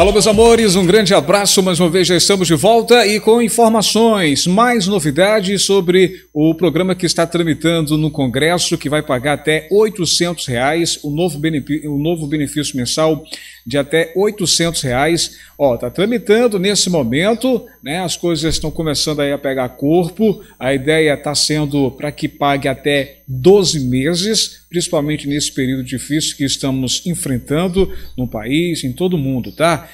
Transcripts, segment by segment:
Alô, meus amores, um grande abraço. Mais uma vez já estamos de volta e com informações, mais novidades sobre o programa que está tramitando no Congresso, que vai pagar até R$ 800, reais, o novo o novo benefício mensal de até R$ 800. Reais. Ó, tá tramitando nesse momento, né? As coisas estão começando aí a pegar corpo. A ideia está sendo para que pague até 12 meses, principalmente nesse período difícil que estamos enfrentando no país, em todo o mundo, tá?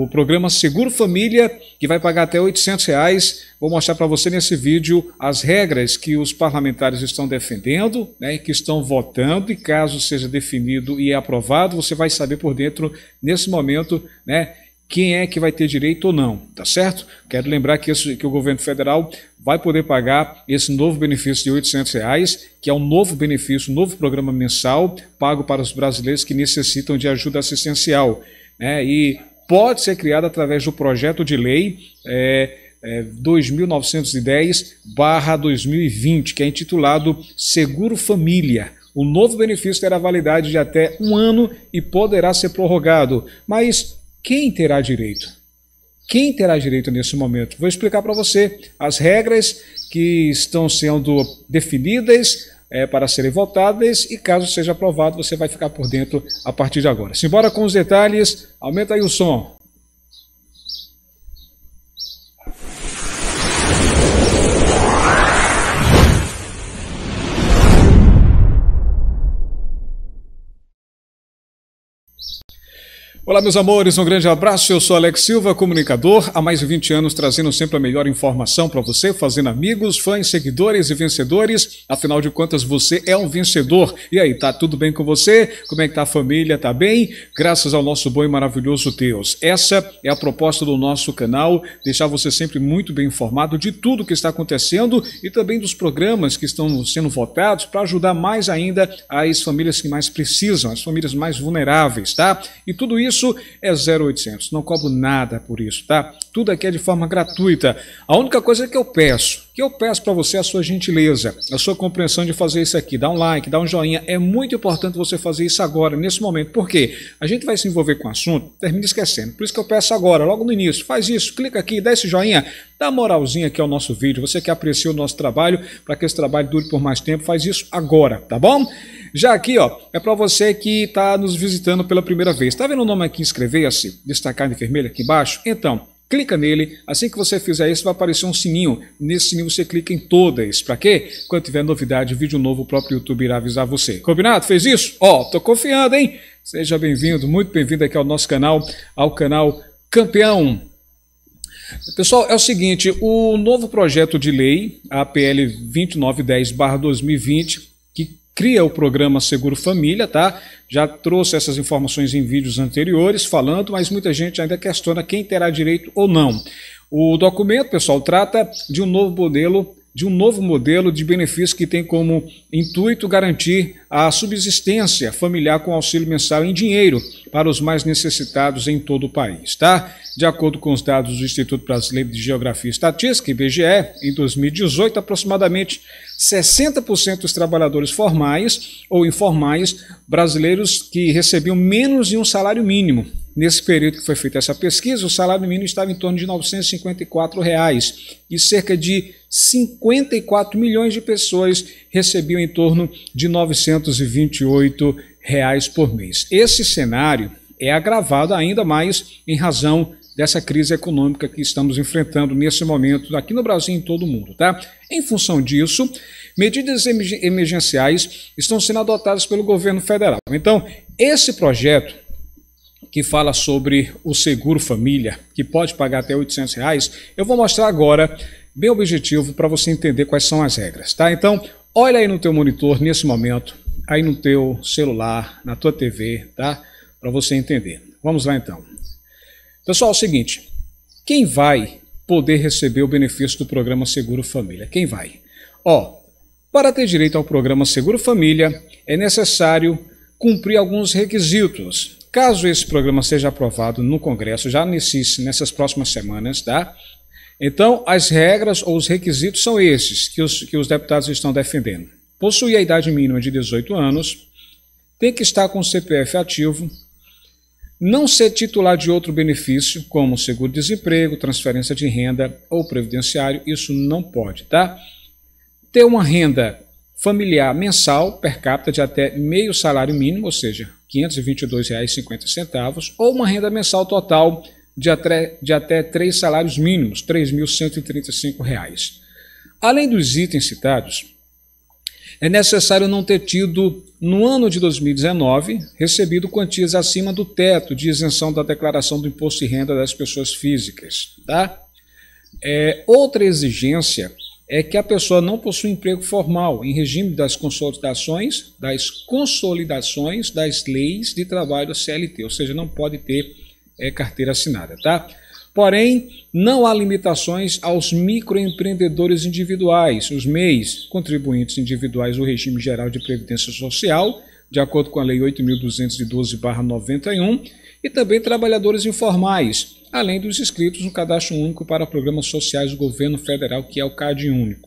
o programa Seguro Família, que vai pagar até R$ 800. Reais. Vou mostrar para você nesse vídeo as regras que os parlamentares estão defendendo né, e que estão votando, e caso seja definido e aprovado, você vai saber por dentro, nesse momento, né, quem é que vai ter direito ou não, tá certo? Quero lembrar que, esse, que o governo federal vai poder pagar esse novo benefício de R$ 800, reais, que é um novo benefício, um novo programa mensal pago para os brasileiros que necessitam de ajuda assistencial. Né? E pode ser criada através do projeto de lei é, é, 2910-2020, que é intitulado Seguro Família. O novo benefício terá validade de até um ano e poderá ser prorrogado. Mas quem terá direito? Quem terá direito nesse momento? Vou explicar para você as regras que estão sendo definidas, é, para serem votadas e caso seja aprovado, você vai ficar por dentro a partir de agora. Simbora com os detalhes, aumenta aí o som. Olá, meus amores, um grande abraço. Eu sou Alex Silva, comunicador, há mais de 20 anos trazendo sempre a melhor informação para você, fazendo amigos, fãs, seguidores e vencedores. Afinal de contas, você é um vencedor. E aí, tá tudo bem com você? Como é que tá a família? Tá bem? Graças ao nosso bom e maravilhoso Deus. Essa é a proposta do nosso canal, deixar você sempre muito bem informado de tudo que está acontecendo e também dos programas que estão sendo votados para ajudar mais ainda as famílias que mais precisam, as famílias mais vulneráveis, tá? E tudo isso isso é 0800. Não cobro nada por isso, tá? Tudo aqui é de forma gratuita. A única coisa que eu peço, que eu peço para você é a sua gentileza, a sua compreensão de fazer isso aqui. Dá um like, dá um joinha. É muito importante você fazer isso agora, nesse momento. Por quê? A gente vai se envolver com o assunto, termina esquecendo. Por isso que eu peço agora, logo no início. Faz isso, clica aqui, dá esse joinha, dá moralzinha aqui ao nosso vídeo. Você que aprecia o nosso trabalho, para que esse trabalho dure por mais tempo, faz isso agora, tá bom? Já aqui, ó, é para você que está nos visitando pela primeira vez. Está vendo o nome aqui, inscrever-se, destacar em assim, vermelho aqui embaixo? Então, clica nele. Assim que você fizer isso, vai aparecer um sininho. Nesse sininho você clica em todas. Para quê? Quando tiver novidade, vídeo novo, o próprio YouTube irá avisar você. Combinado? Fez isso? Ó, tô confiando, hein? Seja bem-vindo, muito bem-vindo aqui ao nosso canal, ao canal Campeão. Pessoal, é o seguinte, o novo projeto de lei, a PL 2910/2020, cria o programa Seguro Família, tá? Já trouxe essas informações em vídeos anteriores falando, mas muita gente ainda questiona quem terá direito ou não. O documento, pessoal, trata de um novo modelo de um novo modelo de benefício que tem como intuito garantir a subsistência familiar com auxílio mensal em dinheiro para os mais necessitados em todo o país, tá? De acordo com os dados do Instituto Brasileiro de Geografia e Estatística, IBGE, em 2018, aproximadamente 60% dos trabalhadores formais ou informais brasileiros que recebiam menos de um salário mínimo Nesse período que foi feita essa pesquisa, o salário mínimo estava em torno de R$ 954 reais, e cerca de 54 milhões de pessoas recebiam em torno de R$ 928 reais por mês. Esse cenário é agravado ainda mais em razão dessa crise econômica que estamos enfrentando nesse momento aqui no Brasil e em todo o mundo, tá? Em função disso, medidas emergenciais estão sendo adotadas pelo governo federal. Então, esse projeto que fala sobre o seguro família, que pode pagar até 800 reais. Eu vou mostrar agora, bem objetivo, para você entender quais são as regras, tá? Então, olha aí no teu monitor nesse momento, aí no teu celular, na tua TV, tá? Para você entender. Vamos lá então. Pessoal, é o seguinte, quem vai poder receber o benefício do programa Seguro Família? Quem vai? Ó, para ter direito ao programa Seguro Família, é necessário cumprir alguns requisitos. Caso esse programa seja aprovado no Congresso, já nesses, nessas próximas semanas, tá? Então, as regras ou os requisitos são esses que os, que os deputados estão defendendo. Possuir a idade mínima de 18 anos, tem que estar com o CPF ativo, não ser titular de outro benefício, como seguro-desemprego, transferência de renda ou previdenciário, isso não pode, tá? Ter uma renda familiar mensal per capita de até meio salário mínimo, ou seja, R$ 522,50, ou uma renda mensal total de até, de até três salários mínimos, R$ 3.135. Além dos itens citados, é necessário não ter tido, no ano de 2019, recebido quantias acima do teto de isenção da declaração do imposto de renda das pessoas físicas. Tá? É, outra exigência é que a pessoa não possui emprego formal em regime das consolidações, das consolidações das leis de trabalho CLT, ou seja, não pode ter é, carteira assinada, tá? Porém, não há limitações aos microempreendedores individuais, os MEIs, contribuintes individuais do regime geral de previdência social, de acordo com a lei 8212/91, e também trabalhadores informais além dos inscritos no cadastro único para programas sociais do governo federal, que é o CAD único.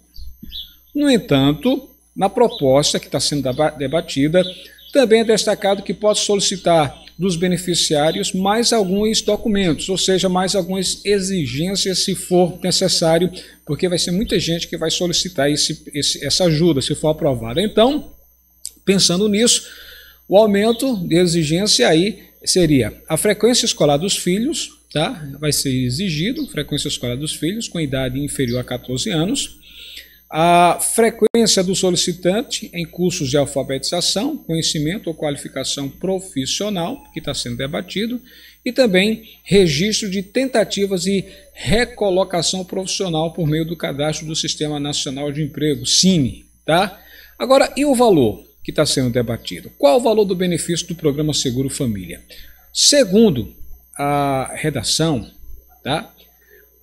No entanto, na proposta que está sendo debatida, também é destacado que pode solicitar dos beneficiários mais alguns documentos, ou seja, mais algumas exigências se for necessário, porque vai ser muita gente que vai solicitar esse, esse, essa ajuda se for aprovada. Então, pensando nisso, o aumento de exigência aí seria a frequência escolar dos filhos, tá? vai ser exigido frequência escolar dos filhos com idade inferior a 14 anos, a frequência do solicitante em cursos de alfabetização, conhecimento ou qualificação profissional, que está sendo debatido, e também registro de tentativas e recolocação profissional por meio do cadastro do Sistema Nacional de Emprego, SINE. Tá? Agora, e o valor que está sendo debatido? Qual o valor do benefício do programa Seguro Família? Segundo a redação, tá?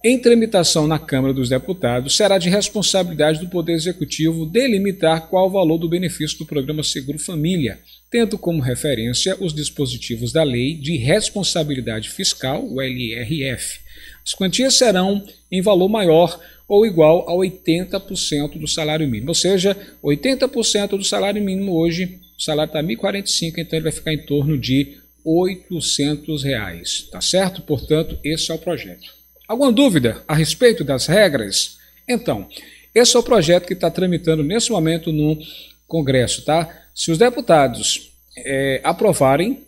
em tramitação na Câmara dos Deputados, será de responsabilidade do Poder Executivo delimitar qual o valor do benefício do programa Seguro Família, tendo como referência os dispositivos da Lei de Responsabilidade Fiscal, o LRF. As quantias serão em valor maior ou igual a 80% do salário mínimo, ou seja, 80% do salário mínimo hoje, o salário está 1.045, então ele vai ficar em torno de 800 reais, tá certo? Portanto, esse é o projeto. Alguma dúvida a respeito das regras? Então, esse é o projeto que está tramitando nesse momento no Congresso, tá? Se os deputados é, aprovarem,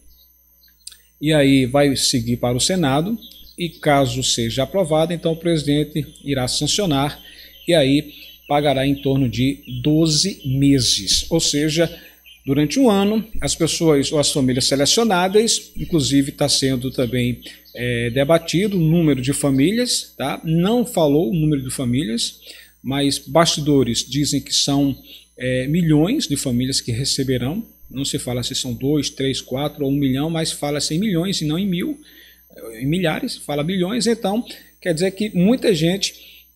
e aí vai seguir para o Senado, e caso seja aprovado, então o presidente irá sancionar, e aí pagará em torno de 12 meses, ou seja, Durante um ano, as pessoas ou as famílias selecionadas, inclusive está sendo também é, debatido o número de famílias, tá? não falou o número de famílias, mas bastidores dizem que são é, milhões de famílias que receberão. Não se fala se são dois, três, quatro ou um milhão, mas fala-se em milhões e não em mil, é, em milhares, fala milhões. Então, quer dizer que muita gente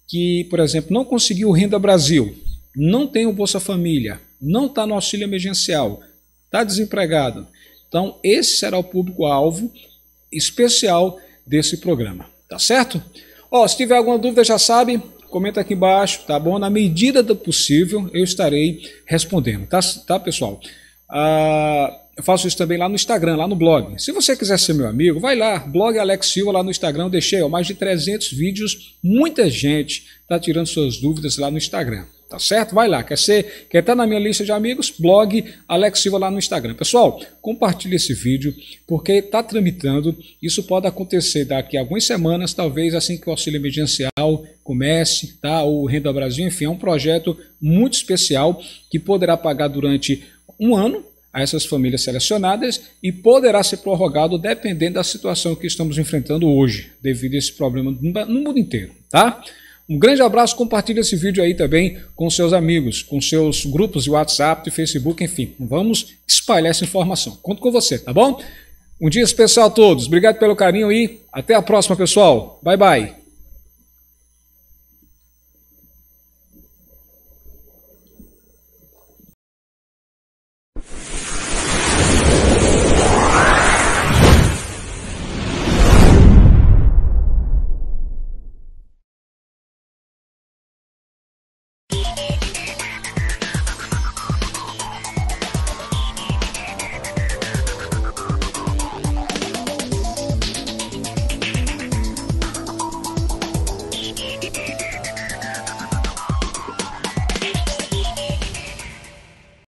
que, por exemplo, não conseguiu Renda Brasil, não tem o Bolsa Família, não está no auxílio emergencial, está desempregado. Então, esse será o público-alvo especial desse programa, tá certo? Ó, oh, se tiver alguma dúvida, já sabe, comenta aqui embaixo, tá bom? Na medida do possível, eu estarei respondendo, tá, tá pessoal? Ah, eu faço isso também lá no Instagram, lá no blog. Se você quiser ser meu amigo, vai lá, blog Alex Silva, lá no Instagram, eu deixei ó, mais de 300 vídeos, muita gente está tirando suas dúvidas lá no Instagram. Tá certo? Vai lá. Quer ser, quer estar na minha lista de amigos? Blog Alex Silva lá no Instagram. Pessoal, compartilhe esse vídeo porque está tramitando. Isso pode acontecer daqui a algumas semanas, talvez assim que o auxílio emergencial comece, tá? Ou Renda Brasil, enfim, é um projeto muito especial que poderá pagar durante um ano a essas famílias selecionadas e poderá ser prorrogado dependendo da situação que estamos enfrentando hoje, devido a esse problema no mundo inteiro, tá? Um grande abraço, compartilhe esse vídeo aí também com seus amigos, com seus grupos de WhatsApp, de Facebook, enfim. Vamos espalhar essa informação. Conto com você, tá bom? Um dia especial a todos. Obrigado pelo carinho e até a próxima, pessoal. Bye, bye.